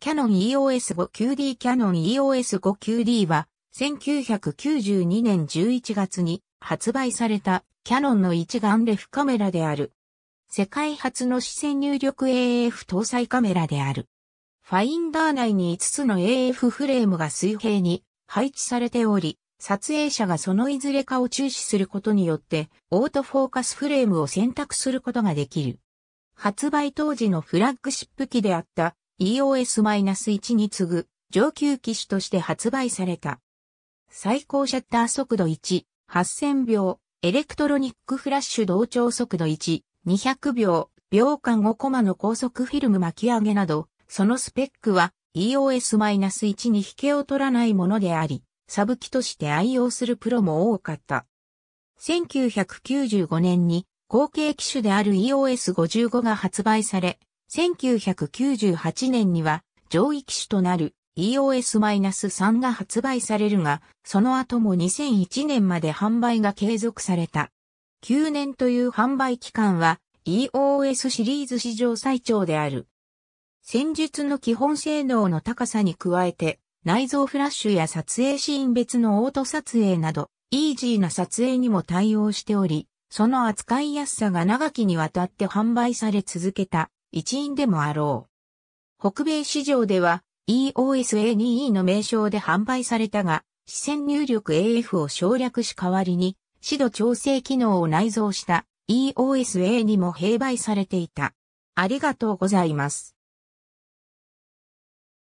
キャノン EOS5QD キャノン EOS5QD は1992年11月に発売されたキャノンの一眼レフカメラである。世界初の視線入力 AF 搭載カメラである。ファインダー内に5つの AF フレームが水平に配置されており、撮影者がそのいずれかを注視することによってオートフォーカスフレームを選択することができる。発売当時のフラッグシップ機であった EOS-1 に次ぐ上級機種として発売された。最高シャッター速度1、8000秒、エレクトロニックフラッシュ同調速度1、200秒、秒間5コマの高速フィルム巻き上げなど、そのスペックは EOS-1 に引けを取らないものであり、サブ機として愛用するプロも多かった。1995年に後継機種である EOS-55 が発売され、1998年には上位機種となる EOS-3 が発売されるが、その後も2001年まで販売が継続された。9年という販売期間は EOS シリーズ史上最長である。戦術の基本性能の高さに加えて、内蔵フラッシュや撮影シーン別のオート撮影など、イージーな撮影にも対応しており、その扱いやすさが長きにわたって販売され続けた。一員でもあろう。北米市場では EOSA2E の名称で販売されたが、視線入力 AF を省略し代わりに、視度調整機能を内蔵した EOSA にも併売されていた。ありがとうございます。